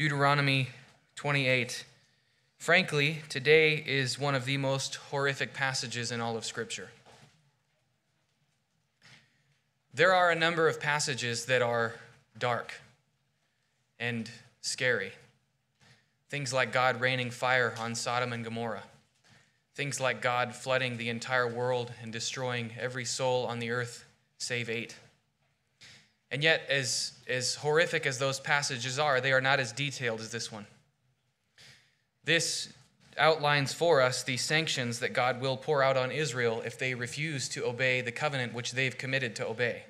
Deuteronomy 28. Frankly, today is one of the most horrific passages in all of Scripture. There are a number of passages that are dark and scary. Things like God raining fire on Sodom and Gomorrah. Things like God flooding the entire world and destroying every soul on the earth save eight. And yet, as, as horrific as those passages are, they are not as detailed as this one. This outlines for us the sanctions that God will pour out on Israel if they refuse to obey the covenant which they've committed to obey.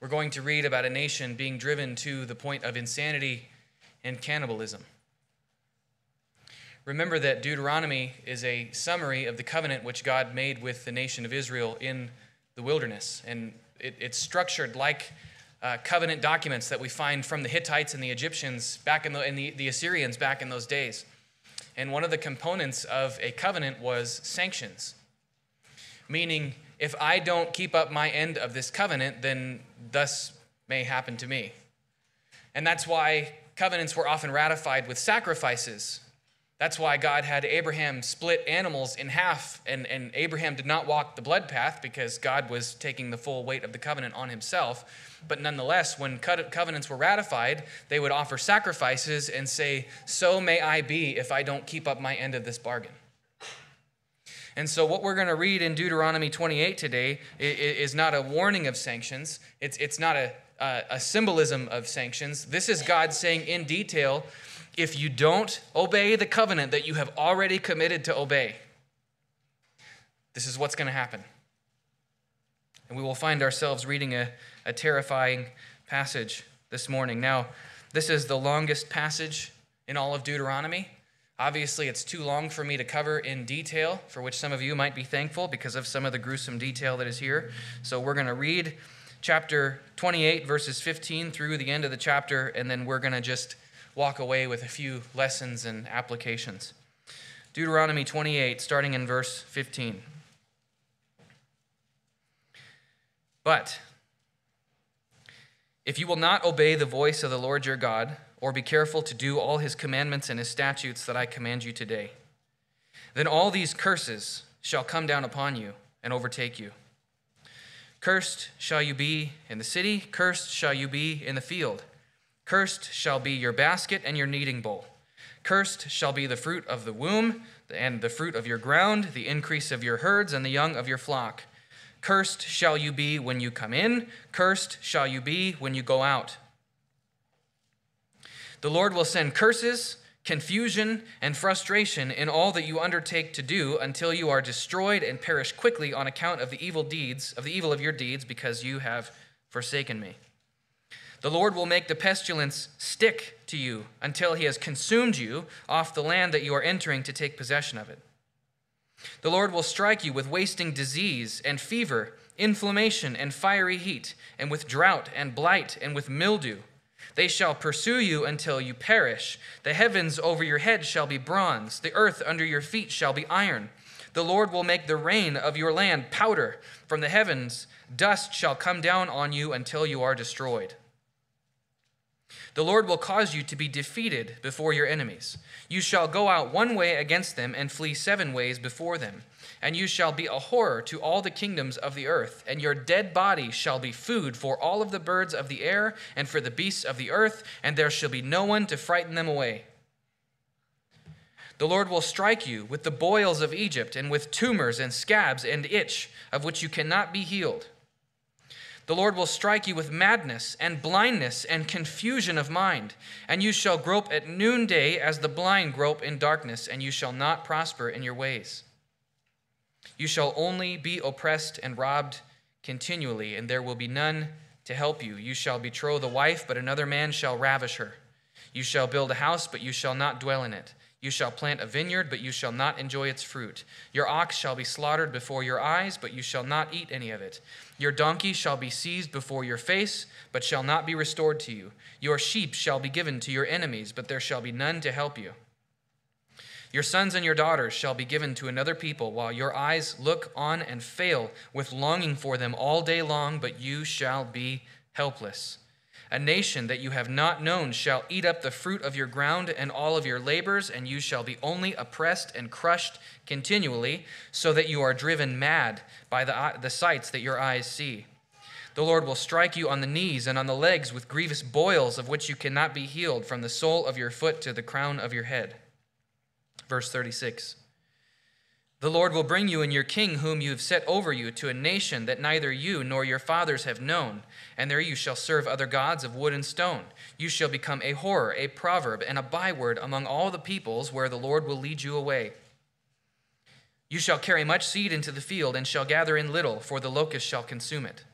We're going to read about a nation being driven to the point of insanity and cannibalism. Remember that Deuteronomy is a summary of the covenant which God made with the nation of Israel in the wilderness. And it, it's structured like uh, covenant documents that we find from the Hittites and the Egyptians back in the, the, the Assyrians back in those days. And one of the components of a covenant was sanctions, meaning if I don't keep up my end of this covenant, then thus may happen to me. And that's why covenants were often ratified with sacrifices that's why God had Abraham split animals in half, and, and Abraham did not walk the blood path because God was taking the full weight of the covenant on himself. But nonetheless, when covenants were ratified, they would offer sacrifices and say, So may I be if I don't keep up my end of this bargain. And so, what we're going to read in Deuteronomy 28 today is not a warning of sanctions, it's, it's not a, a, a symbolism of sanctions. This is God saying in detail, if you don't obey the covenant that you have already committed to obey, this is what's going to happen. And we will find ourselves reading a, a terrifying passage this morning. Now, this is the longest passage in all of Deuteronomy. Obviously, it's too long for me to cover in detail, for which some of you might be thankful because of some of the gruesome detail that is here. So, we're going to read chapter 28, verses 15 through the end of the chapter, and then we're going to just walk away with a few lessons and applications. Deuteronomy 28, starting in verse 15. But if you will not obey the voice of the Lord your God, or be careful to do all his commandments and his statutes that I command you today, then all these curses shall come down upon you and overtake you. Cursed shall you be in the city, cursed shall you be in the field. Cursed shall be your basket and your kneading bowl. Cursed shall be the fruit of the womb and the fruit of your ground, the increase of your herds and the young of your flock. Cursed shall you be when you come in, cursed shall you be when you go out. The Lord will send curses, confusion, and frustration in all that you undertake to do until you are destroyed and perish quickly on account of the evil deeds, of the evil of your deeds, because you have forsaken me. The Lord will make the pestilence stick to you until he has consumed you off the land that you are entering to take possession of it. The Lord will strike you with wasting disease and fever, inflammation and fiery heat, and with drought and blight and with mildew. They shall pursue you until you perish. The heavens over your head shall be bronze, the earth under your feet shall be iron. The Lord will make the rain of your land powder from the heavens. Dust shall come down on you until you are destroyed. The Lord will cause you to be defeated before your enemies. You shall go out one way against them and flee seven ways before them. And you shall be a horror to all the kingdoms of the earth, and your dead body shall be food for all of the birds of the air and for the beasts of the earth, and there shall be no one to frighten them away. The Lord will strike you with the boils of Egypt, and with tumors and scabs and itch, of which you cannot be healed. The Lord will strike you with madness and blindness and confusion of mind, and you shall grope at noonday as the blind grope in darkness, and you shall not prosper in your ways. You shall only be oppressed and robbed continually, and there will be none to help you. You shall betroth a wife, but another man shall ravish her. You shall build a house, but you shall not dwell in it. You shall plant a vineyard, but you shall not enjoy its fruit. Your ox shall be slaughtered before your eyes, but you shall not eat any of it. Your donkey shall be seized before your face, but shall not be restored to you. Your sheep shall be given to your enemies, but there shall be none to help you. Your sons and your daughters shall be given to another people, while your eyes look on and fail with longing for them all day long, but you shall be helpless. A nation that you have not known shall eat up the fruit of your ground and all of your labors, and you shall be only oppressed and crushed continually, so that you are driven mad by the, the sights that your eyes see. The Lord will strike you on the knees and on the legs with grievous boils of which you cannot be healed, from the sole of your foot to the crown of your head. Verse 36. The Lord will bring you and your king, whom you have set over you, to a nation that neither you nor your fathers have known. And there you shall serve other gods of wood and stone. You shall become a horror, a proverb, and a byword among all the peoples where the Lord will lead you away. You shall carry much seed into the field, and shall gather in little, for the locust shall consume it.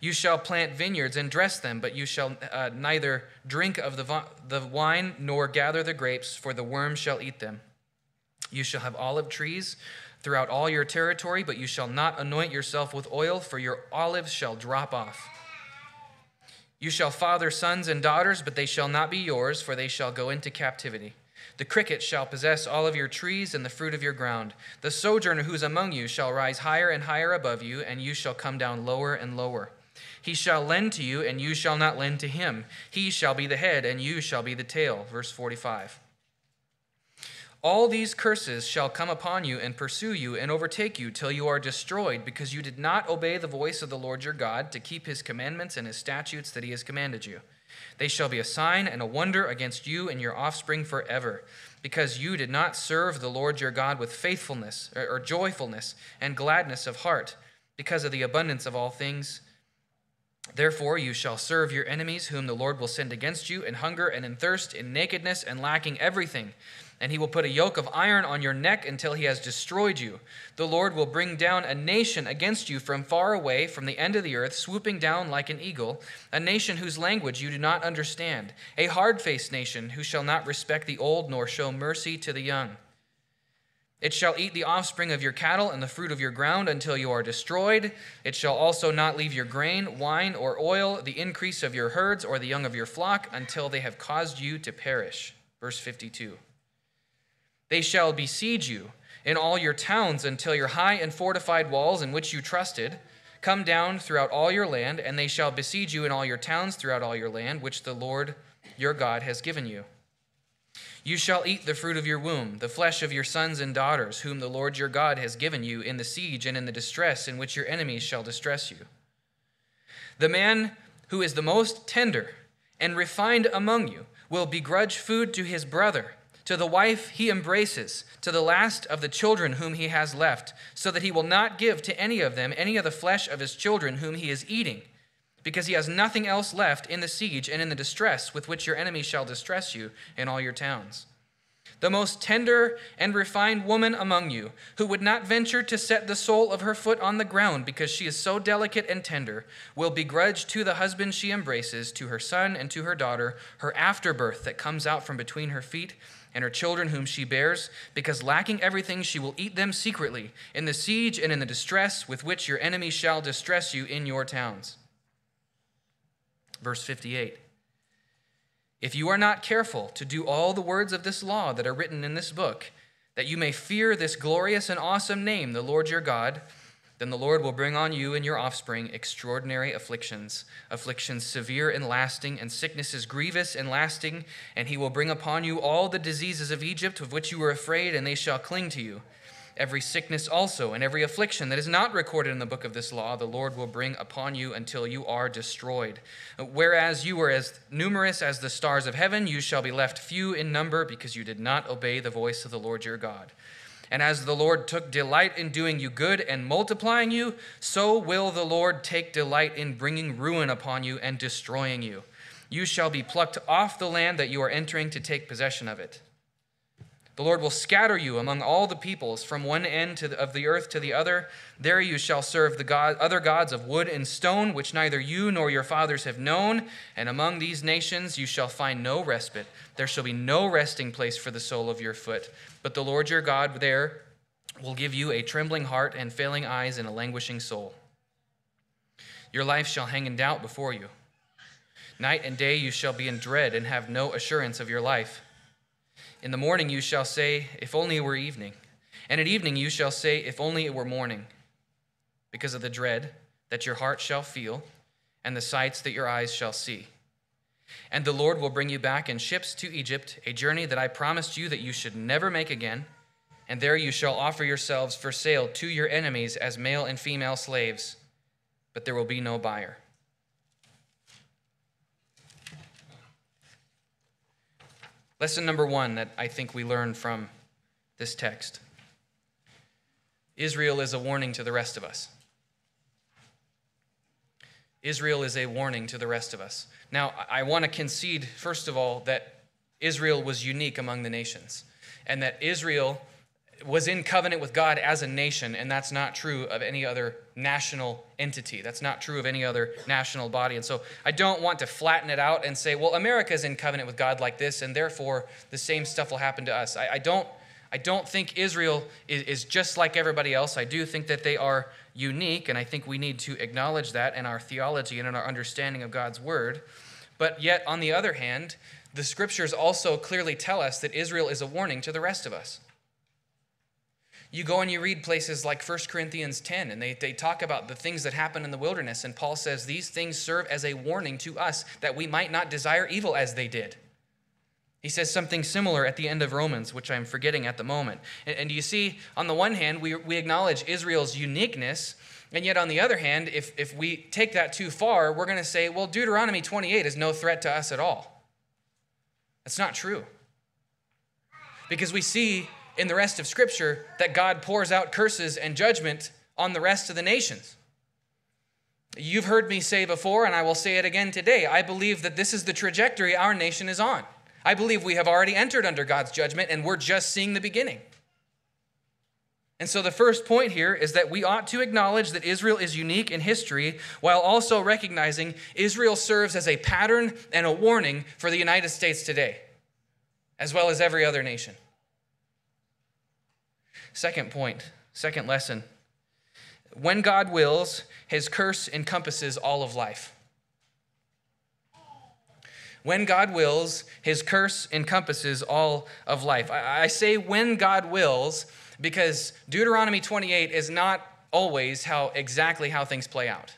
You shall plant vineyards and dress them, but you shall uh, neither drink of the, the wine nor gather the grapes, for the worm shall eat them. You shall have olive trees throughout all your territory, but you shall not anoint yourself with oil, for your olives shall drop off. You shall father sons and daughters, but they shall not be yours, for they shall go into captivity. The cricket shall possess all of your trees and the fruit of your ground. The sojourner who is among you shall rise higher and higher above you, and you shall come down lower and lower. He shall lend to you, and you shall not lend to him. He shall be the head, and you shall be the tail. Verse 45. All these curses shall come upon you and pursue you and overtake you till you are destroyed, because you did not obey the voice of the Lord your God to keep his commandments and his statutes that he has commanded you. They shall be a sign and a wonder against you and your offspring forever, because you did not serve the Lord your God with faithfulness or, or joyfulness and gladness of heart, because of the abundance of all things. Therefore, you shall serve your enemies, whom the Lord will send against you, in hunger and in thirst, in nakedness and lacking everything and he will put a yoke of iron on your neck until he has destroyed you. The Lord will bring down a nation against you from far away, from the end of the earth, swooping down like an eagle, a nation whose language you do not understand, a hard faced nation who shall not respect the old nor show mercy to the young. It shall eat the offspring of your cattle and the fruit of your ground until you are destroyed. It shall also not leave your grain, wine, or oil, the increase of your herds, or the young of your flock, until they have caused you to perish. Verse 52. They shall besiege you in all your towns until your high and fortified walls in which you trusted come down throughout all your land, and they shall besiege you in all your towns throughout all your land, which the Lord your God has given you. You shall eat the fruit of your womb, the flesh of your sons and daughters, whom the Lord your God has given you in the siege and in the distress in which your enemies shall distress you. The man who is the most tender and refined among you will begrudge food to his brother to the wife he embraces, to the last of the children whom he has left, so that he will not give to any of them any of the flesh of his children whom he is eating, because he has nothing else left in the siege and in the distress with which your enemy shall distress you in all your towns. The most tender and refined woman among you, who would not venture to set the sole of her foot on the ground because she is so delicate and tender, will begrudge to the husband she embraces, to her son and to her daughter, her afterbirth that comes out from between her feet and her children whom she bears, because lacking everything she will eat them secretly, in the siege and in the distress with which your enemy shall distress you in your towns. Verse 58 If you are not careful to do all the words of this law that are written in this book, that you may fear this glorious and awesome name, the Lord your God, then the Lord will bring on you and your offspring extraordinary afflictions, afflictions severe and lasting, and sicknesses grievous and lasting. And he will bring upon you all the diseases of Egypt of which you were afraid, and they shall cling to you. Every sickness also, and every affliction that is not recorded in the book of this law, the Lord will bring upon you until you are destroyed. Whereas you were as numerous as the stars of heaven, you shall be left few in number because you did not obey the voice of the Lord your God. And as the Lord took delight in doing you good and multiplying you, so will the Lord take delight in bringing ruin upon you and destroying you. You shall be plucked off the land that you are entering to take possession of it. The Lord will scatter you among all the peoples from one end the, of the earth to the other. There you shall serve the God, other gods of wood and stone, which neither you nor your fathers have known. And among these nations you shall find no respite. There shall be no resting place for the sole of your foot. But the Lord your God there will give you a trembling heart and failing eyes and a languishing soul. Your life shall hang in doubt before you. Night and day you shall be in dread and have no assurance of your life. In the morning you shall say, If only it were evening. And at evening you shall say, If only it were morning. Because of the dread that your heart shall feel, and the sights that your eyes shall see. And the Lord will bring you back in ships to Egypt, a journey that I promised you that you should never make again. And there you shall offer yourselves for sale to your enemies as male and female slaves, but there will be no buyer. Lesson number one that I think we learn from this text Israel is a warning to the rest of us. Israel is a warning to the rest of us. Now, I want to concede, first of all, that Israel was unique among the nations, and that Israel was in covenant with God as a nation, and that's not true of any other national entity. That's not true of any other national body. And so I don't want to flatten it out and say, well, America is in covenant with God like this, and therefore the same stuff will happen to us. I, I don't. I don't think Israel is, is just like everybody else. I do think that they are unique, and I think we need to acknowledge that in our theology and in our understanding of God's word. But yet, on the other hand, the scriptures also clearly tell us that Israel is a warning to the rest of us. You go and you read places like 1 Corinthians 10, and they, they talk about the things that happen in the wilderness. And Paul says, These things serve as a warning to us that we might not desire evil as they did. He says something similar at the end of Romans, which I'm forgetting at the moment. And, and you see, on the one hand, we, we acknowledge Israel's uniqueness, and yet on the other hand, if, if we take that too far, we're going to say, well, Deuteronomy 28 is no threat to us at all. That's not true. Because we see in the rest of Scripture that God pours out curses and judgment on the rest of the nations. You've heard me say before, and I will say it again today I believe that this is the trajectory our nation is on. I believe we have already entered under God's judgment, and we're just seeing the beginning. And so, the first point here is that we ought to acknowledge that Israel is unique in history while also recognizing Israel serves as a pattern and a warning for the United States today, as well as every other nation. Second point, second lesson. When God wills, his curse encompasses all of life. When God wills, his curse encompasses all of life. I, say when God wills because Deuteronomy 28 is not always how exactly how things play out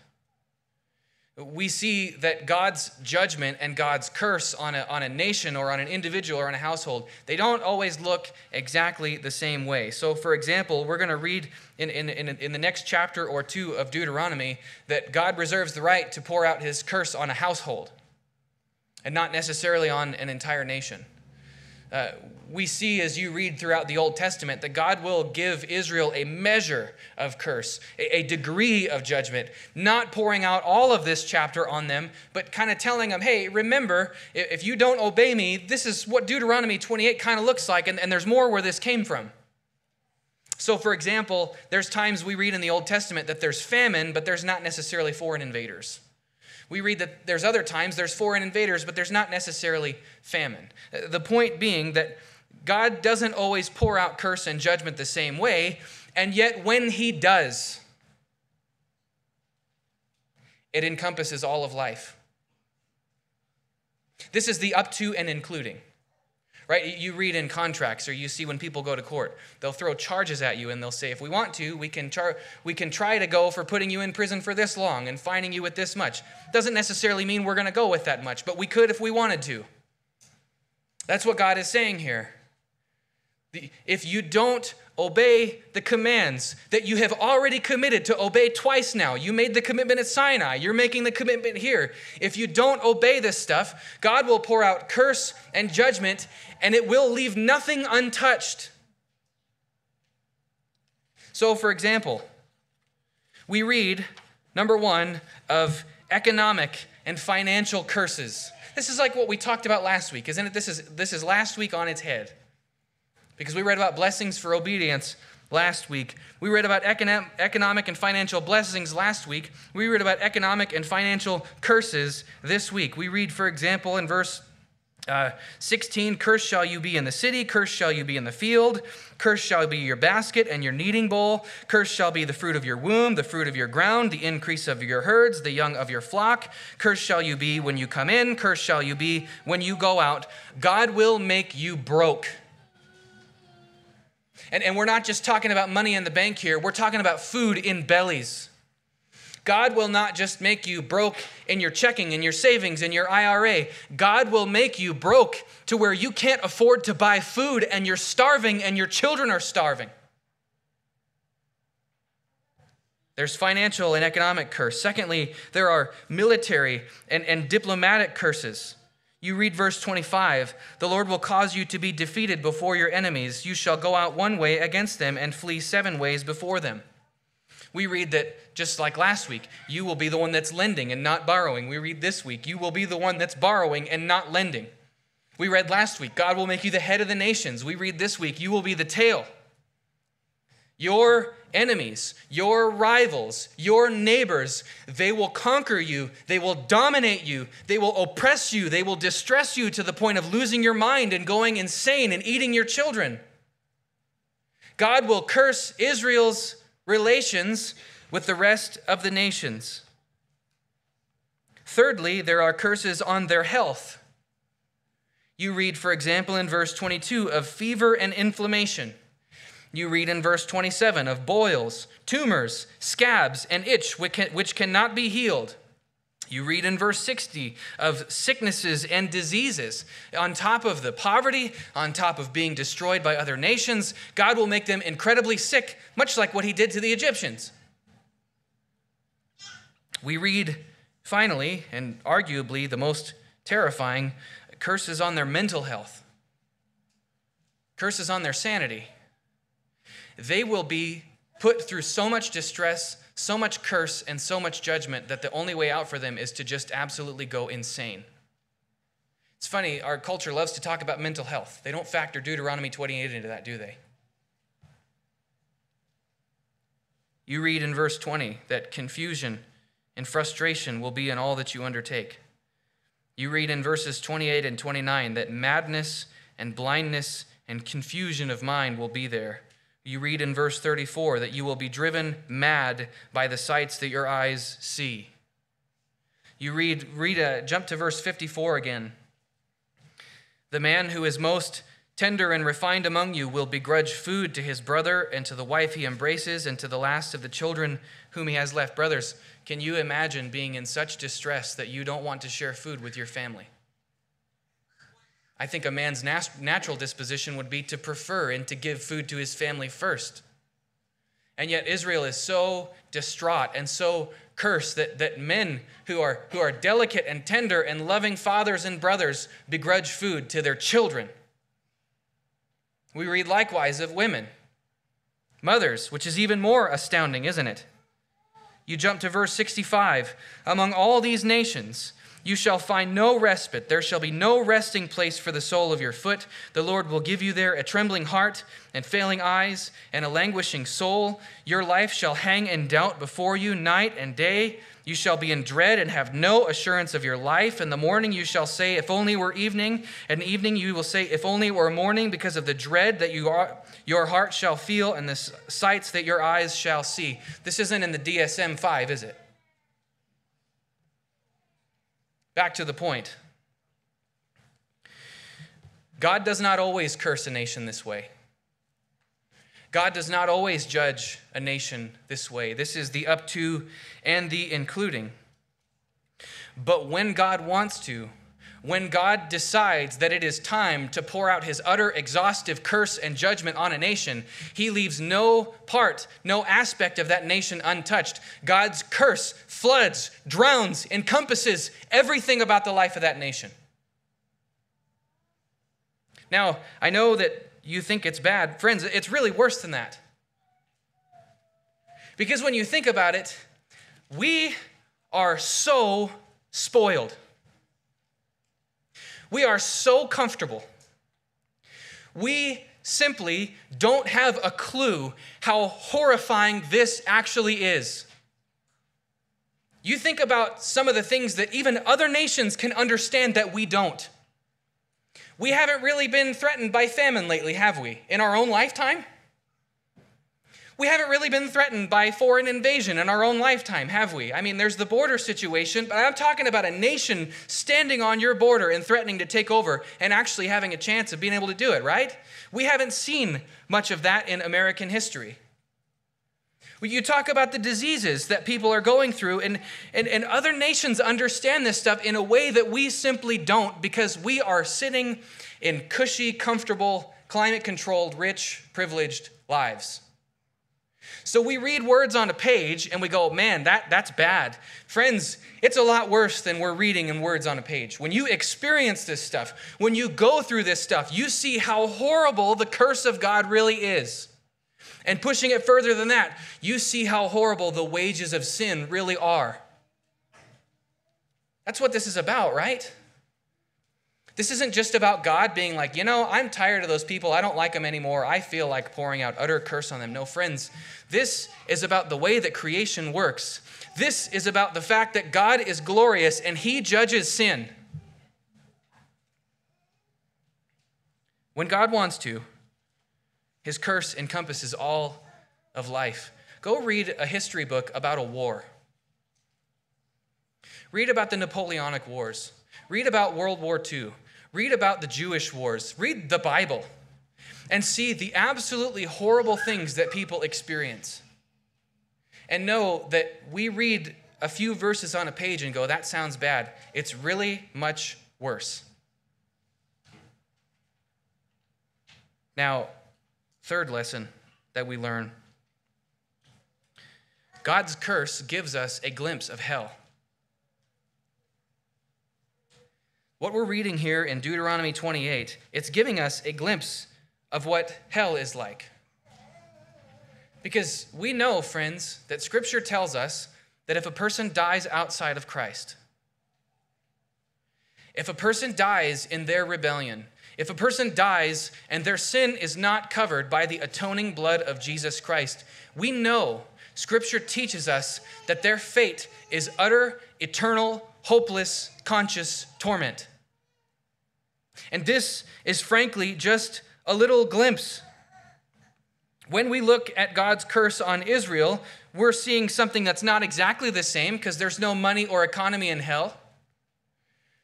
we see that God's judgment and God's curse on a, on a nation or on an individual or on a household, they don't always look exactly the same way. So, for example, we're going to read in, in, in, in, the next chapter or two of Deuteronomy that God reserves the right to pour out his curse on a household and not necessarily on an entire nation. Uh, we see as you read throughout the Old Testament that God will give Israel a measure of curse, a, a degree of judgment, not pouring out all of this chapter on them, but kind of telling them, hey, remember, if you don't obey me, this is what Deuteronomy 28 kind of looks like, and, and there's more where this came from. So, for example, there's times we read in the Old Testament that there's famine, but there's not necessarily foreign invaders. We read that there's other times there's foreign invaders, but there's not necessarily famine. Uh, the point being that God doesn't always pour out curse and judgment the same way, and yet when He does, it encompasses all of life. This is the up to and including right? You read in contracts or you see when people go to court, they'll throw charges at you and they'll say, if we want to, we can, char- we can try to go for putting you in prison for this long and fining you with this much. Doesn't necessarily mean we're going to go with that much, but we could if we wanted to. That's what God is saying here. The, if you don't obey the commands that you have already committed to obey twice now. You made the commitment at Sinai, you're making the commitment here. If you don't obey this stuff, God will pour out curse and judgment, and it will leave nothing untouched. So, for example, we read, number one, of economic and financial curses. This is like what we talked about last week, isn't it? This is, this is last week on its head because we read about blessings for obedience last week. We read about economic and financial blessings last week. We read about economic and financial curses this week. We read, for example, in verse uh, 16 Cursed shall you be in the city, cursed shall you be in the field, cursed shall be your basket and your kneading bowl, cursed shall be the fruit of your womb, the fruit of your ground, the increase of your herds, the young of your flock. Cursed shall you be when you come in, cursed shall you be when you go out. God will make you broke and, and we're not just talking about money in the bank here, we're talking about food in bellies. God will not just make you broke in your checking, and your savings, and your IRA. God will make you broke to where you can't afford to buy food and you're starving and your children are starving. There's financial and economic curse. Secondly, there are military and, and diplomatic curses. You read verse 25 The Lord will cause you to be defeated before your enemies. You shall go out one way against them and flee seven ways before them. We read that just like last week, you will be the one that's lending and not borrowing. We read this week, you will be the one that's borrowing and not lending. We read last week, God will make you the head of the nations. We read this week, you will be the tail. Your enemies, your rivals, your neighbors, they will conquer you, they will dominate you, they will oppress you, they will distress you to the point of losing your mind and going insane and eating your children. God will curse Israel's relations with the rest of the nations. Thirdly, there are curses on their health. You read, for example, in verse 22 of fever and inflammation. You read in verse 27 of boils, tumors, scabs, and itch which cannot be healed. You read in verse 60 of sicknesses and diseases. On top of the poverty, on top of being destroyed by other nations, God will make them incredibly sick, much like what he did to the Egyptians. We read finally, and arguably the most terrifying, curses on their mental health, curses on their sanity they will be put through so much distress, so much curse, and so much judgment that the only way out for them is to just absolutely go insane. It's funny, our culture loves to talk about mental health. They don't factor Deuteronomy 28 into that, do they? You read in verse 20 that confusion and frustration will be in all that you undertake. You read in verses 28 and 29 that madness and blindness and confusion of mind will be there. You read in verse 34 that you will be driven mad by the sights that your eyes see. You read, read a, jump to verse 54 again. The man who is most tender and refined among you will begrudge food to his brother and to the wife he embraces and to the last of the children whom he has left. Brothers, can you imagine being in such distress that you don't want to share food with your family? I think a man's nat- natural disposition would be to prefer and to give food to his family first. And yet Israel is so distraught and so cursed that, that men who are, who are delicate and tender and loving fathers and brothers begrudge food to their children. We read likewise of women, mothers, which is even more astounding, isn't it? You jump to verse 65. Among all these nations, you shall find no respite. There shall be no resting place for the sole of your foot. The Lord will give you there a trembling heart and failing eyes and a languishing soul. Your life shall hang in doubt before you night and day. You shall be in dread and have no assurance of your life. In the morning you shall say, If only were evening. And evening you will say, If only were morning, because of the dread that you are, your heart shall feel and the sights that your eyes shall see. This isn't in the DSM 5, is it? Back to the point God does not always curse a nation this way. God does not always judge a nation this way. This is the up to and the including. But when God wants to, when God decides that it is time to pour out his utter, exhaustive curse and judgment on a nation, he leaves no part, no aspect of that nation untouched. God's curse floods, drowns, encompasses everything about the life of that nation. Now, I know that you think it's bad. Friends, it's really worse than that. Because when you think about it, we are so spoiled. We are so comfortable. We simply don't have a clue how horrifying this actually is. You think about some of the things that even other nations can understand that we don't. We haven't really been threatened by famine lately, have we? In our own lifetime? we haven't really been threatened by foreign invasion in our own lifetime, have we? I mean, there's the border situation, but I'm talking about a nation standing on your border and threatening to take over and actually having a chance of being able to do it, right? We haven't seen much of that in American history. You talk about the diseases that people are going through, and, and, and other nations understand this stuff in a way that we simply don't because we are sitting in cushy, comfortable, climate controlled, rich, privileged lives. So we read words on a page and we go, man, that, that's bad. Friends, it's a lot worse than we're reading in words on a page. When you experience this stuff, when you go through this stuff, you see how horrible the curse of God really is. And pushing it further than that, you see how horrible the wages of sin really are. That's what this is about, right? This isn't just about God being like, you know, I'm tired of those people. I don't like them anymore. I feel like pouring out utter curse on them. No, friends, this is about the way that creation works. This is about the fact that God is glorious and he judges sin. When God wants to, his curse encompasses all of life. Go read a history book about a war. Read about the Napoleonic Wars. Read about World War II. Read about the Jewish wars, read the Bible, and see the absolutely horrible things that people experience. And know that we read a few verses on a page and go, that sounds bad. It's really much worse. Now, third lesson that we learn God's curse gives us a glimpse of hell. What we're reading here in Deuteronomy 28, it's giving us a glimpse of what hell is like. Because we know, friends, that Scripture tells us that if a person dies outside of Christ, if a person dies in their rebellion, if a person dies and their sin is not covered by the atoning blood of Jesus Christ, we know Scripture teaches us that their fate is utter, eternal hopeless, conscious torment. And this is frankly just a little glimpse. When we look at God's curse on Israel, we're seeing something that's not exactly the same because there's no money or economy in hell.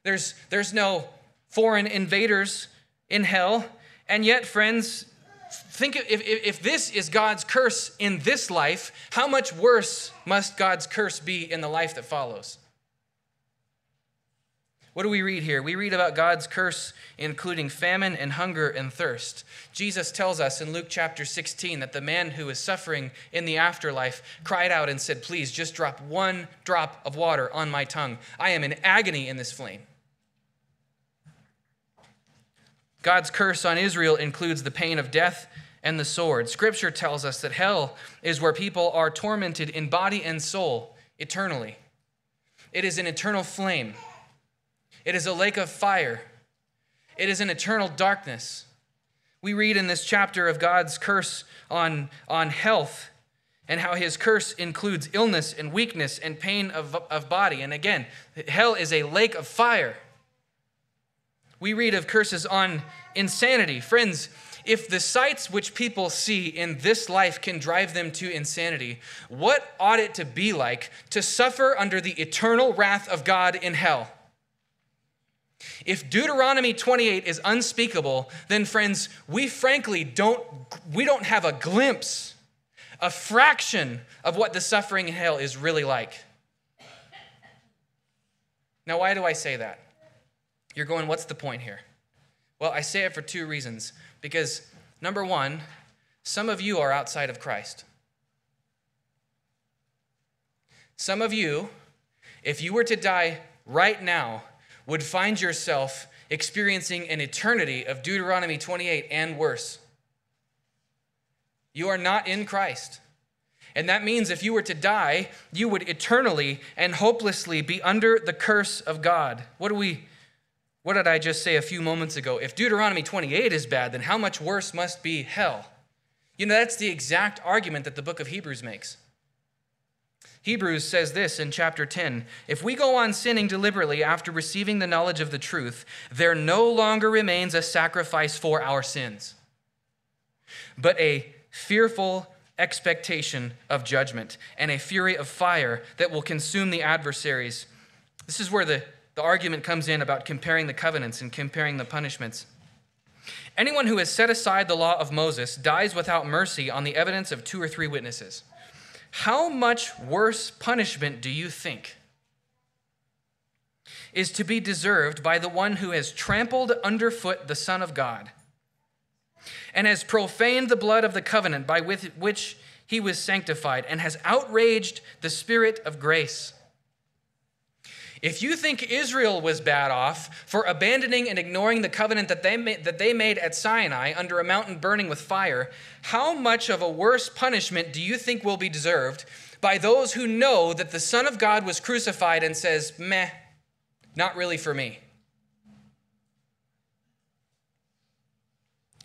There's, there's no foreign invaders in hell. And yet, friends, think if, if this is God's curse in this life, how much worse must God's curse be in the life that follows? What do we read here? We read about God's curse, including famine and hunger and thirst. Jesus tells us in Luke chapter 16 that the man who is suffering in the afterlife cried out and said, Please just drop one drop of water on my tongue. I am in agony in this flame. God's curse on Israel includes the pain of death and the sword. Scripture tells us that hell is where people are tormented in body and soul eternally, it is an eternal flame. It is a lake of fire, it is an eternal darkness. We read in this chapter of God's curse on, on health and how his curse includes illness and weakness and pain of, of body. And again, hell is a lake of fire. We read of curses on insanity. Friends, if the sights which people see in this life can drive them to insanity, what ought it to be like to suffer under the eternal wrath of God in hell? If Deuteronomy 28 is unspeakable, then friends, we frankly don't we don't have a glimpse, a fraction of what the suffering in hell is really like. Now, why do I say that? You're going, what's the point here? Well, I say it for two reasons. Because number 1, some of you are outside of Christ. Some of you, if you were to die right now, would find yourself experiencing an eternity of Deuteronomy 28 and worse. You are not in Christ. And that means if you were to die, you would eternally and hopelessly be under the curse of God. What do we what did I just say a few moments ago? If Deuteronomy 28 is bad, then how much worse must be hell? You know, that's the exact argument that the book of Hebrews makes. Hebrews says this in chapter 10 If we go on sinning deliberately after receiving the knowledge of the truth, there no longer remains a sacrifice for our sins, but a fearful expectation of judgment and a fury of fire that will consume the adversaries. This is where the, the argument comes in about comparing the covenants and comparing the punishments. Anyone who has set aside the law of Moses dies without mercy on the evidence of two or three witnesses. How much worse punishment do you think is to be deserved by the one who has trampled underfoot the Son of God and has profaned the blood of the covenant by which he was sanctified and has outraged the Spirit of grace? If you think Israel was bad off for abandoning and ignoring the covenant that they, made, that they made at Sinai under a mountain burning with fire, how much of a worse punishment do you think will be deserved by those who know that the Son of God was crucified and says, meh, not really for me?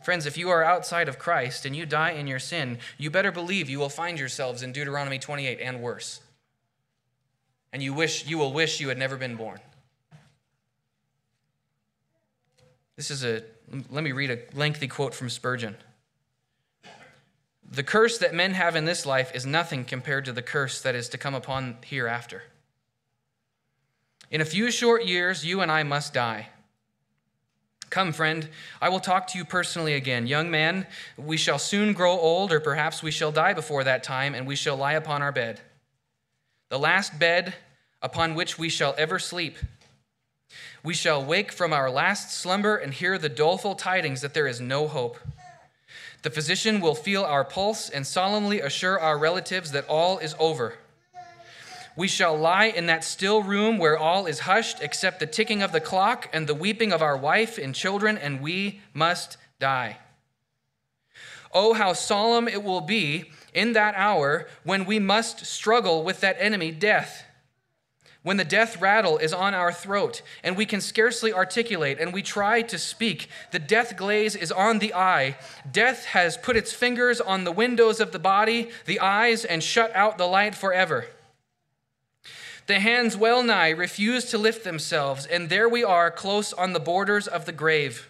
Friends, if you are outside of Christ and you die in your sin, you better believe you will find yourselves in Deuteronomy 28 and worse and you wish you will wish you had never been born. This is a let me read a lengthy quote from Spurgeon. The curse that men have in this life is nothing compared to the curse that is to come upon hereafter. In a few short years, you and I must die. Come, friend, I will talk to you personally again. Young man, we shall soon grow old, or perhaps we shall die before that time, and we shall lie upon our bed the last bed upon which we shall ever sleep. We shall wake from our last slumber and hear the doleful tidings that there is no hope. The physician will feel our pulse and solemnly assure our relatives that all is over. We shall lie in that still room where all is hushed except the ticking of the clock and the weeping of our wife and children, and we must die. Oh, how solemn it will be in that hour when we must struggle with that enemy, death. When the death rattle is on our throat and we can scarcely articulate and we try to speak, the death glaze is on the eye. Death has put its fingers on the windows of the body, the eyes, and shut out the light forever. The hands well nigh refuse to lift themselves, and there we are close on the borders of the grave.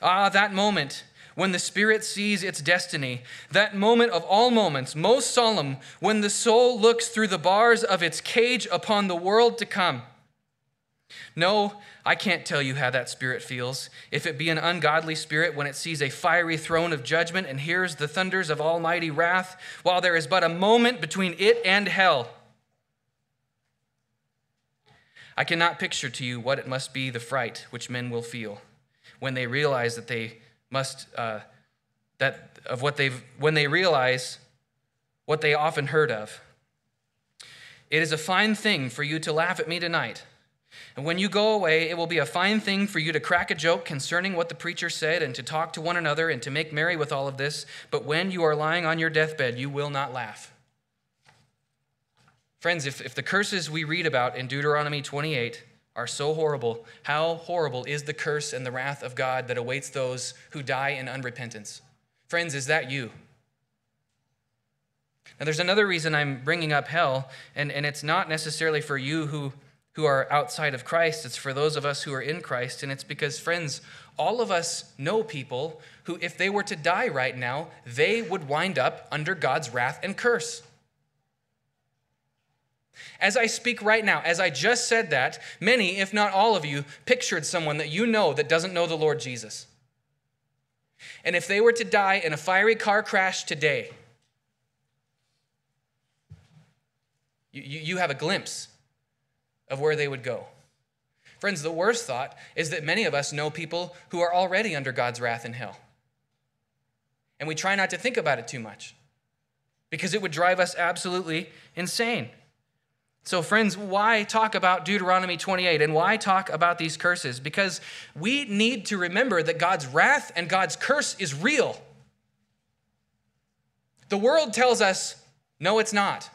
Ah, that moment when the spirit sees its destiny, that moment of all moments, most solemn, when the soul looks through the bars of its cage upon the world to come. No, I can't tell you how that spirit feels, if it be an ungodly spirit when it sees a fiery throne of judgment and hears the thunders of almighty wrath, while there is but a moment between it and hell. I cannot picture to you what it must be the fright which men will feel when they realize that they must uh, that of what they've when they realize what they often heard of. It is a fine thing for you to laugh at me tonight. And when you go away, it will be a fine thing for you to crack a joke concerning what the preacher said and to talk to one another and to make merry with all of this. But when you are lying on your deathbed, you will not laugh. Friends, if, if the curses we read about in Deuteronomy 28 are so horrible. How horrible is the curse and the wrath of God that awaits those who die in unrepentance? Friends, is that you? Now, there's another reason I'm bringing up hell, and, and it's not necessarily for you who, who are outside of Christ, it's for those of us who are in Christ, and it's because, friends, all of us know people who, if they were to die right now, they would wind up under God's wrath and curse. As I speak right now, as I just said that, many, if not all of you, pictured someone that you know that doesn't know the Lord Jesus. And if they were to die in a fiery car crash today, you, you, have a glimpse of where they would go. Friends, the worst thought is that many of us know people who are already under God's wrath in hell. And we try not to think about it too much because it would drive us absolutely insane. So, friends, why talk about Deuteronomy 28 and why talk about these curses? Because we need to remember that God's wrath and God's curse is real. The world tells us, no, it's not.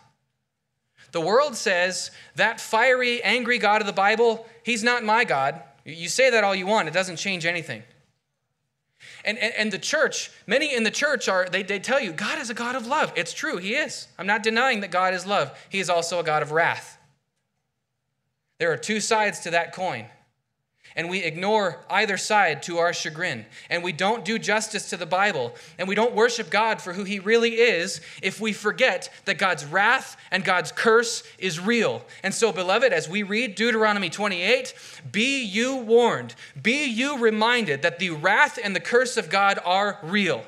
The world says, that fiery, angry God of the Bible, he's not my God. You say that all you want, it doesn't change anything and, and, and the church, many in the church are, they, they tell you, God is a God of love. It's true, He is. I'm not denying that God is love. He is also a God of wrath. There are two sides to that coin and we ignore either side to our chagrin, and we don't do justice to the Bible, and we don't worship God for who He really is if we forget that God's wrath and God's curse is real. And so, beloved, as we read Deuteronomy 28, be you warned, be you reminded that the wrath and the curse of God are real.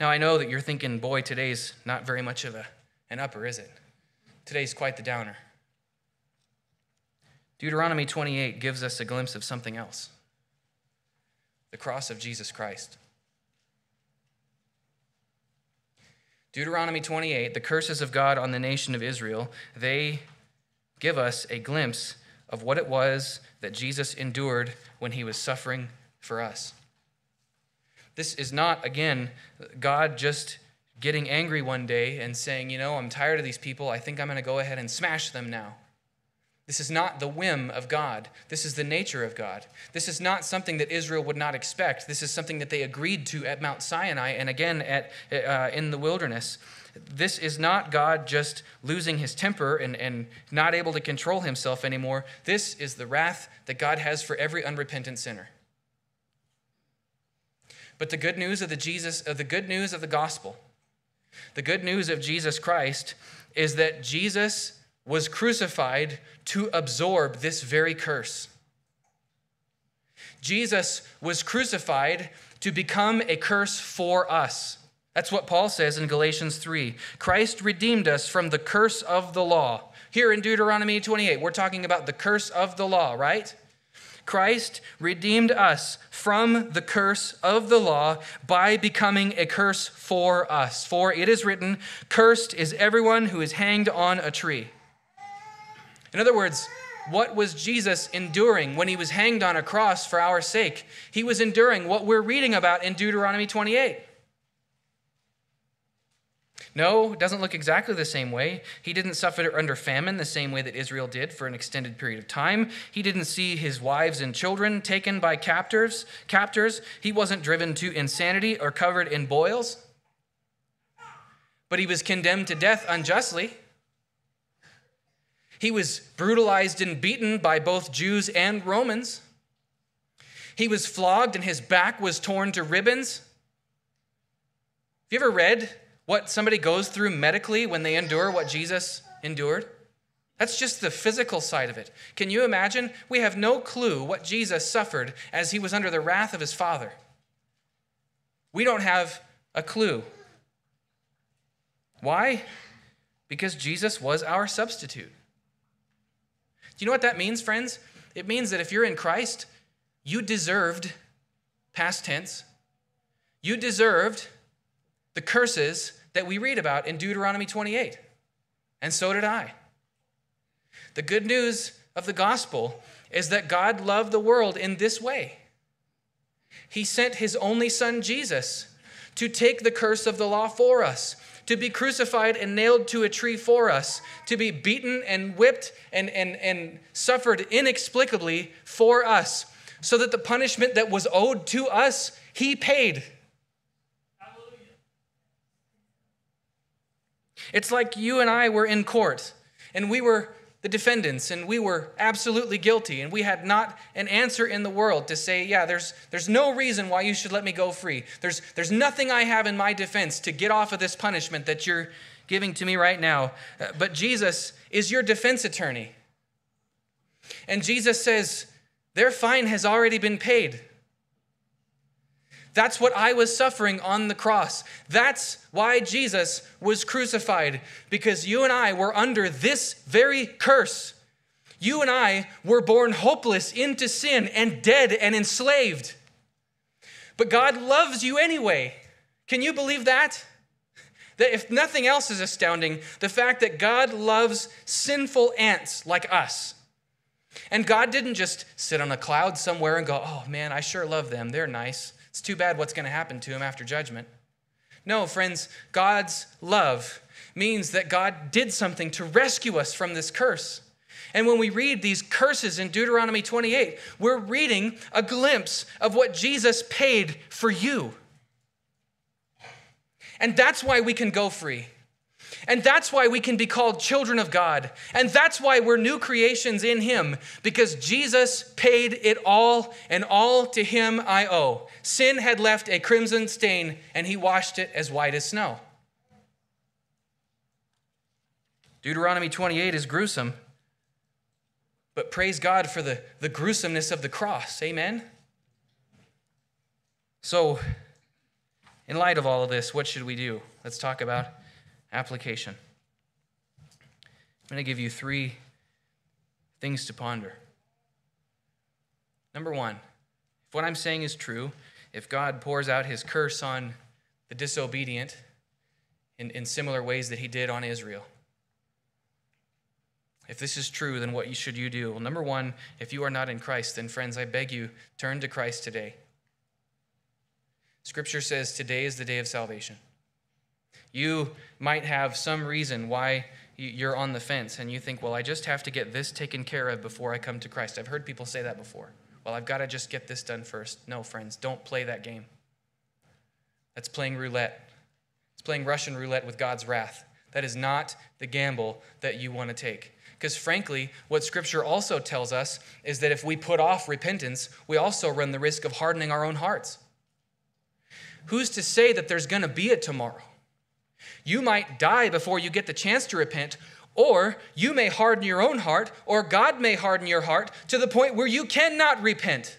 Now, I know that you're thinking, boy, today's not very much of a, an upper, is it? Today's quite the downer. Deuteronomy 28 gives us a glimpse of something else the cross of Jesus Christ. Deuteronomy 28, the curses of God on the nation of Israel, they give us a glimpse of what it was that Jesus endured when he was suffering for us. This is not, again, God just getting angry one day and saying, You know, I'm tired of these people. I think I'm going to go ahead and smash them now. This is not the whim of God. This is the nature of God. This is not something that Israel would not expect. This is something that they agreed to at Mount Sinai and again at, uh, in the wilderness. This is not God just losing his temper and, and not able to control himself anymore. This is the wrath that God has for every unrepentant sinner. But the good news of the Jesus of the good news of the gospel, the good news of Jesus Christ is that Jesus was crucified to absorb this very curse. Jesus was crucified to become a curse for us. That's what Paul says in Galatians 3. Christ redeemed us from the curse of the law. Here in Deuteronomy 28, we're talking about the curse of the law, right? Christ redeemed us from the curse of the law by becoming a curse for us. For it is written, Cursed is everyone who is hanged on a tree. In other words, what was Jesus enduring when he was hanged on a cross for our sake? He was enduring what we're reading about in Deuteronomy 28. No, it doesn't look exactly the same way. He didn't suffer under famine the same way that Israel did for an extended period of time. He didn't see his wives and children taken by captors, captors. He wasn't driven to insanity or covered in boils. But he was condemned to death unjustly. He was brutalized and beaten by both Jews and Romans. He was flogged and his back was torn to ribbons. Have you ever read what somebody goes through medically when they endure what Jesus endured? That's just the physical side of it. Can you imagine? We have no clue what Jesus suffered as he was under the wrath of his Father. We don't have a clue. Why? Because Jesus was our substitute. Do you know what that means, friends? It means that if you're in Christ, you deserved, past tense, you deserved the curses that we read about in Deuteronomy 28. And so did I. The good news of the gospel is that God loved the world in this way He sent His only Son, Jesus, to take the curse of the law for us to be crucified and nailed to a tree for us, to be beaten and whipped and, and, and suffered inexplicably for us, so that the punishment that was owed to us, he paid. Hallelujah. It's like you and I were in court and we were the defendants, and we were absolutely guilty, and we had not an answer in the world to say, yeah, there's, there's no reason why you should let me go free. There's, there's nothing I have in my defense to get off of this punishment that you're giving to me right now. Uh, but Jesus is your defense attorney. And Jesus says, their fine has already been paid. That's what I was suffering on the cross. That's why Jesus was crucified, because you and I were under this very curse. You and I were born hopeless into sin and dead and enslaved. But God loves you anyway. Can you believe that? That if nothing else is astounding, the fact that God loves sinful ants like us. And God didn't just sit on a cloud somewhere and go, oh man, I sure love them. They're nice. It's too bad what's going to happen to him after judgment. No, friends, God's love means that God did something to rescue us from this curse. And when we read these curses in Deuteronomy 28, we're reading a glimpse of what Jesus paid for you. And that's why we can go free. And that's why we can be called children of God. And that's why we're new creations in Him, because Jesus paid it all, and all to Him I owe. Sin had left a crimson stain, and He washed it as white as snow. Deuteronomy 28 is gruesome, but praise God for the, the gruesomeness of the cross. Amen? So, in light of all of this, what should we do? Let's talk about application. I'm going to give you three things to ponder. Number one, if what I'm saying is true, if God pours out his curse on the disobedient in, in similar ways that he did on Israel, if this is true, then what should you do? Well, number one, if you are not in Christ, then friends, I beg you, turn to Christ today. Scripture says today is the day of salvation. You might have some reason why you're on the fence and you think, well, I just have to get this taken care of before I come to Christ. I've heard people say that before. Well, I've got to just get this done first. No, friends, don't play that game. That's playing roulette. It's playing Russian roulette with God's wrath. That is not the gamble that you want to take. Because frankly, what Scripture also tells us is that if we put off repentance, we also run the risk of hardening our own hearts. Who's to say that there's going to be a tomorrow? you might die before you get the chance to repent, or you may harden your own heart, or God may harden your heart to the point where you cannot repent.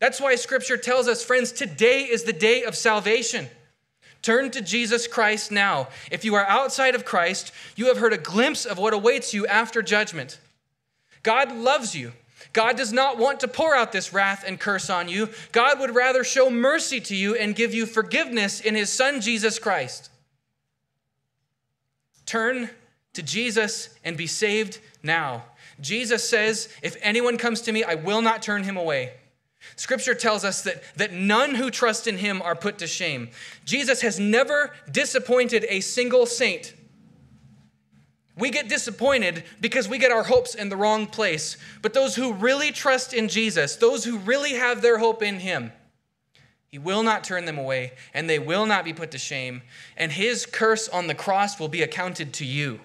That's why scripture tells us, friends, today is the day of salvation. Turn to Jesus Christ now. If you are outside of Christ, you have heard a glimpse of what awaits you after judgment. God loves you. God does not want to pour out this wrath and curse on you. God would rather show mercy to you and give you forgiveness in his son Jesus Christ. Turn to Jesus and be saved now. Jesus says, If anyone comes to me, I will not turn him away. Scripture tells us that, that none who trust in him are put to shame. Jesus has never disappointed a single saint. We get disappointed because we get our hopes in the wrong place. But those who really trust in Jesus, those who really have their hope in him, he will not turn them away, and they will not be put to shame, and his curse on the cross will be accounted to you.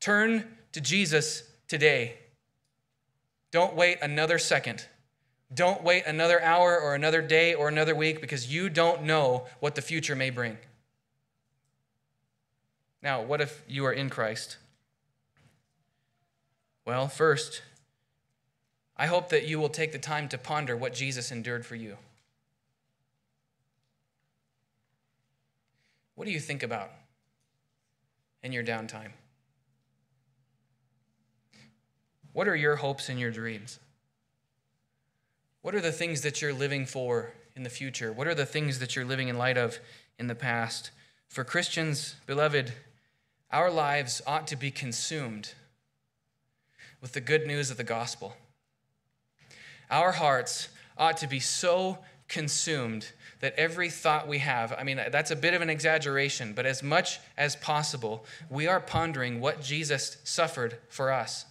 Turn to Jesus today. Don't wait another second. Don't wait another hour or another day or another week because you don't know what the future may bring. Now, what if you are in Christ? Well, first, I hope that you will take the time to ponder what Jesus endured for you. What do you think about in your downtime? What are your hopes and your dreams? What are the things that you're living for in the future? What are the things that you're living in light of in the past? For Christians, beloved, our lives ought to be consumed with the good news of the gospel. Our hearts ought to be so consumed, that every thought we have, I mean, that's a bit of an exaggeration, but as much as possible, we are pondering what Jesus suffered for us.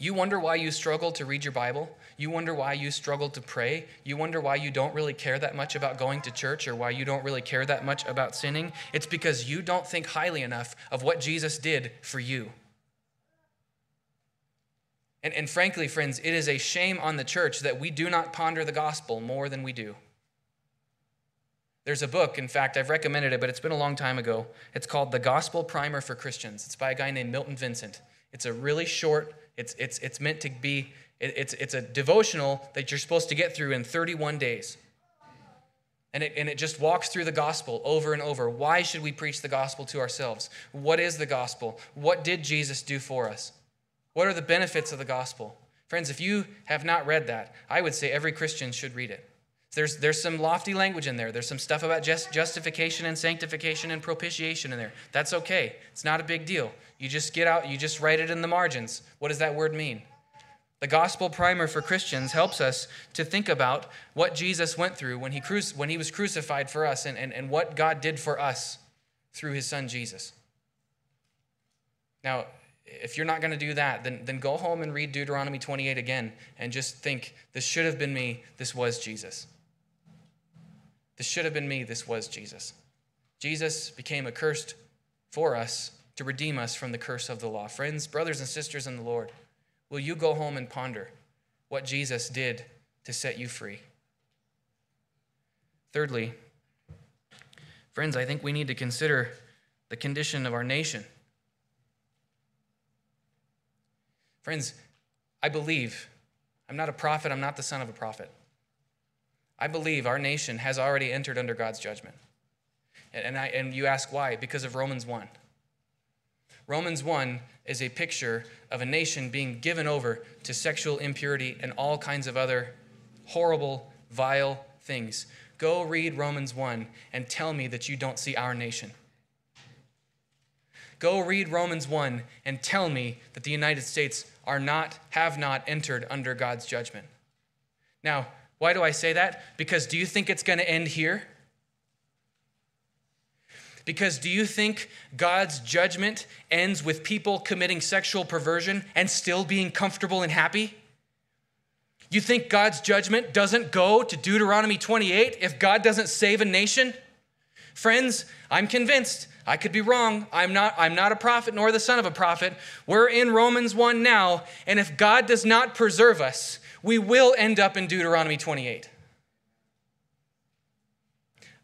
You wonder why you struggle to read your Bible. You wonder why you struggle to pray. You wonder why you don't really care that much about going to church or why you don't really care that much about sinning. It's because you don't think highly enough of what Jesus did for you. And, and frankly, friends, it is a shame on the church that we do not ponder the gospel more than we do. There's a book, in fact, I've recommended it, but it's been a long time ago. It's called The Gospel Primer for Christians. It's by a guy named Milton Vincent. It's a really short, it's, it's, it's meant to be, it, it's, it's a devotional that you're supposed to get through in 31 days. And it, and it just walks through the gospel over and over. Why should we preach the gospel to ourselves? What is the gospel? What did Jesus do for us? What are the benefits of the gospel? Friends, if you have not read that, I would say every Christian should read it. There's, there's some lofty language in there. There's some stuff about just, justification and sanctification and propitiation in there. That's okay. It's not a big deal. You just get out, you just write it in the margins. What does that word mean? The gospel primer for Christians helps us to think about what Jesus went through when he, cru- when he was crucified for us and, and, and what God did for us through his son Jesus. Now, if you're not going to do that, then, then go home and read Deuteronomy 28 again and just think this should have been me, this was Jesus. This should have been me, this was Jesus. Jesus became accursed for us to redeem us from the curse of the law. Friends, brothers, and sisters in the Lord, will you go home and ponder what Jesus did to set you free? Thirdly, friends, I think we need to consider the condition of our nation. Friends, I believe, I'm not a prophet, I'm not the son of a prophet. I believe our nation has already entered under God's judgment. And, I, and you ask why? Because of Romans 1. Romans 1 is a picture of a nation being given over to sexual impurity and all kinds of other horrible, vile things. Go read Romans 1 and tell me that you don't see our nation. Go read Romans 1 and tell me that the United States are not, have not entered under God's judgment. Now, why do I say that? Because do you think it's going to end here? Because do you think God's judgment ends with people committing sexual perversion and still being comfortable and happy? You think God's judgment doesn't go to Deuteronomy 28 if God doesn't save a nation? Friends, I'm convinced. I could be wrong. I'm not I'm not a prophet nor the son of a prophet. We're in Romans 1 now, and if God does not preserve us, we will end up in Deuteronomy 28.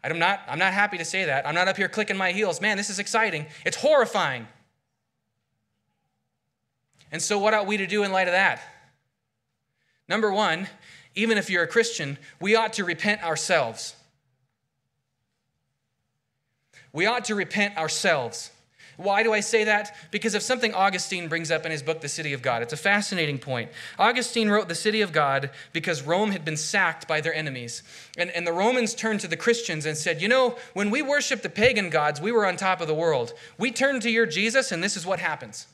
I'm not I'm not happy to say that. I'm not up here clicking my heels. Man, this is exciting. It's horrifying. And so what ought we to do in light of that? Number 1, even if you're a Christian, we ought to repent ourselves. We ought to repent ourselves. Why do I say that? Because of something Augustine brings up in his book, The City of God. It's a fascinating point. Augustine wrote The City of God because Rome had been sacked by their enemies. And, and the Romans turned to the Christians and said, You know, when we worship the pagan gods, we were on top of the world. We turned to your Jesus, and this is what happens.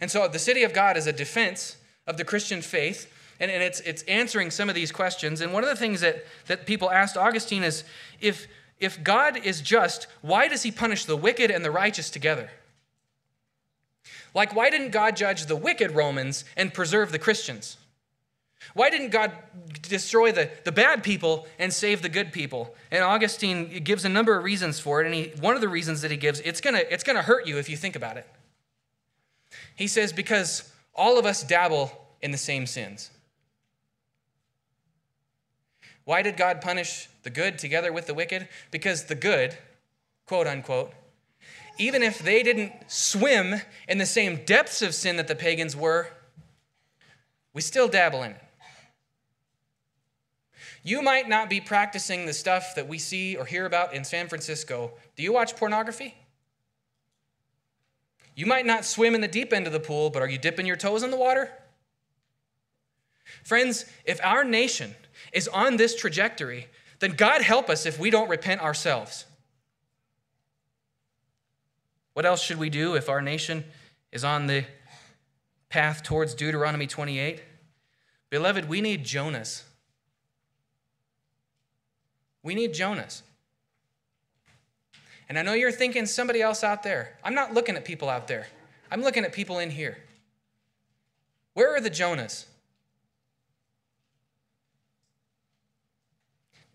And so the City of God is a defense of the Christian faith. And, and it's, it's answering some of these questions. And one of the things that, that people asked Augustine is if if God is just, why does he punish the wicked and the righteous together? Like, why didn't God judge the wicked Romans and preserve the Christians? Why didn't God destroy the, the bad people and save the good people? And Augustine gives a number of reasons for it, and he, one of the reasons that he gives, it's gonna, it's gonna hurt you if you think about it. He says, because all of us dabble in the same sins. Why did God punish the good together with the wicked? Because the good, quote unquote, even if they didn't swim in the same depths of sin that the pagans were, we still dabble in it. You might not be practicing the stuff that we see or hear about in San Francisco. Do you watch pornography? You might not swim in the deep end of the pool, but are you dipping your toes in the water? Friends, if our nation is on this trajectory, then God help us if we don't repent ourselves. What else should we do if our nation is on the path towards Deuteronomy 28? Beloved, we need Jonas. We need Jonas. And I know you're thinking somebody else out there. I'm not looking at people out there, I'm looking at people in here. Where are the Jonas?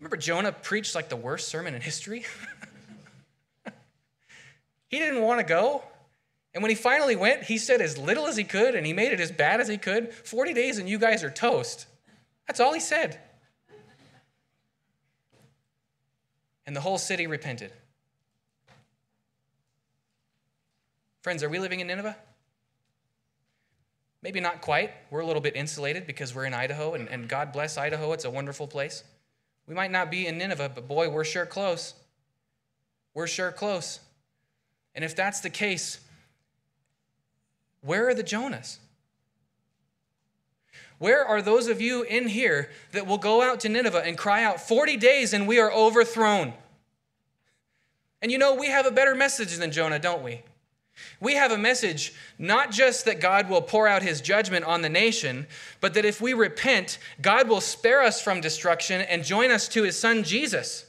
Remember, Jonah preached like the worst sermon in history? he didn't want to go. And when he finally went, he said as little as he could and he made it as bad as he could. 40 days and you guys are toast. That's all he said. And the whole city repented. Friends, are we living in Nineveh? Maybe not quite. We're a little bit insulated because we're in Idaho, and, and God bless Idaho, it's a wonderful place. We might not be in Nineveh, but boy, we're sure close. We're sure close. And if that's the case, where are the Jonas? Where are those of you in here that will go out to Nineveh and cry out, 40 days and we are overthrown? And you know, we have a better message than Jonah, don't we? We have a message not just that God will pour out his judgment on the nation, but that if we repent, God will spare us from destruction and join us to his son Jesus.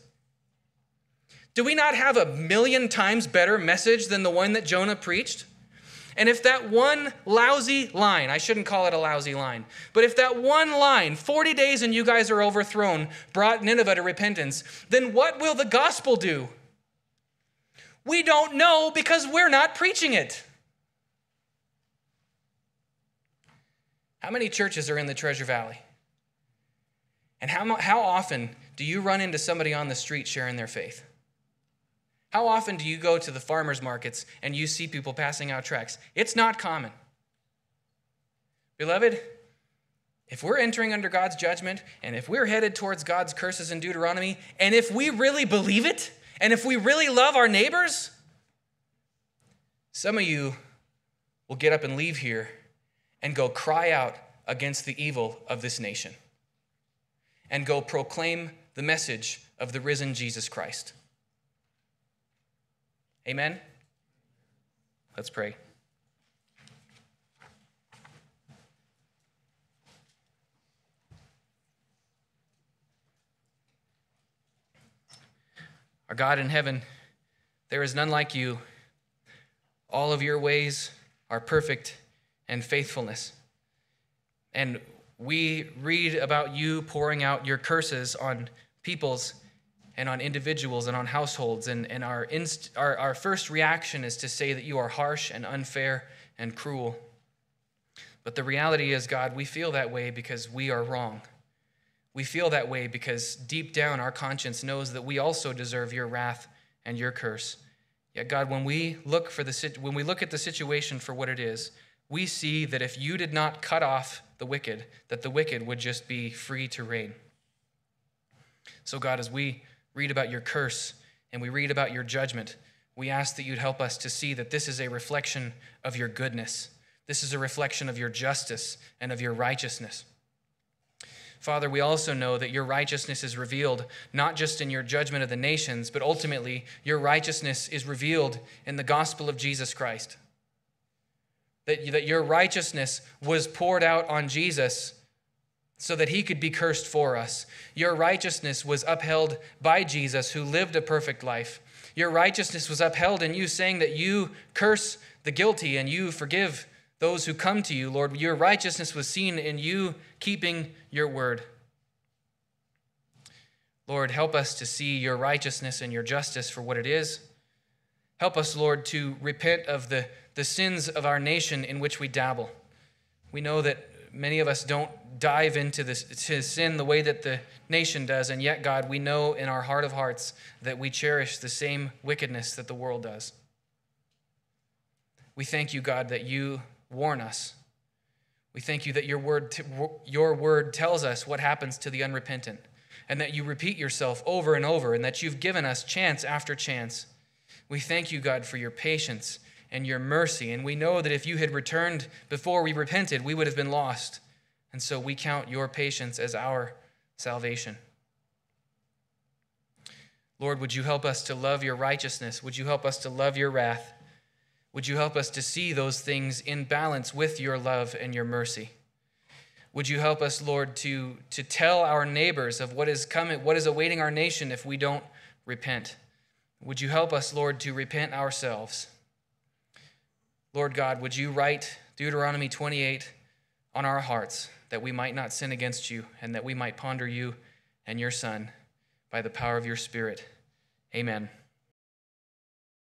Do we not have a million times better message than the one that Jonah preached? And if that one lousy line, I shouldn't call it a lousy line, but if that one line, 40 days and you guys are overthrown, brought Nineveh to repentance, then what will the gospel do? We don't know because we're not preaching it. How many churches are in the Treasure Valley? And how, how often do you run into somebody on the street sharing their faith? How often do you go to the farmers markets and you see people passing out tracts? It's not common. Beloved, if we're entering under God's judgment and if we're headed towards God's curses in Deuteronomy, and if we really believe it, and if we really love our neighbors, some of you will get up and leave here and go cry out against the evil of this nation and go proclaim the message of the risen Jesus Christ. Amen? Let's pray. Our God in heaven, there is none like you. All of your ways are perfect and faithfulness. And we read about you pouring out your curses on peoples and on individuals and on households. And, and our, inst- our, our first reaction is to say that you are harsh and unfair and cruel. But the reality is, God, we feel that way because we are wrong. We feel that way because deep down our conscience knows that we also deserve your wrath and your curse. Yet God, when we look for the when we look at the situation for what it is, we see that if you did not cut off the wicked, that the wicked would just be free to reign. So God, as we read about your curse and we read about your judgment, we ask that you'd help us to see that this is a reflection of your goodness. This is a reflection of your justice and of your righteousness. Father, we also know that your righteousness is revealed not just in your judgment of the nations, but ultimately your righteousness is revealed in the gospel of Jesus Christ. That, that your righteousness was poured out on Jesus so that he could be cursed for us. Your righteousness was upheld by Jesus, who lived a perfect life. Your righteousness was upheld in you, saying that you curse the guilty and you forgive those who come to you, Lord. Your righteousness was seen in you keeping your word. Lord, help us to see your righteousness and your justice for what it is. Help us, Lord, to repent of the, the sins of our nation in which we dabble. We know that many of us don't dive into this to sin the way that the nation does, and yet, God, we know in our heart of hearts that we cherish the same wickedness that the world does. We thank you, God, that you warn us. We thank you that your word, t- your word tells us what happens to the unrepentant, and that you repeat yourself over and over, and that you've given us chance after chance. We thank you, God, for your patience and your mercy. And we know that if you had returned before we repented, we would have been lost. And so we count your patience as our salvation. Lord, would you help us to love your righteousness? Would you help us to love your wrath? Would you help us to see those things in balance with your love and your mercy? Would you help us, Lord, to, to tell our neighbors of what is coming, what is awaiting our nation if we don't repent? Would you help us, Lord, to repent ourselves? Lord God, would you write Deuteronomy 28 on our hearts that we might not sin against you and that we might ponder you and your Son by the power of your Spirit? Amen.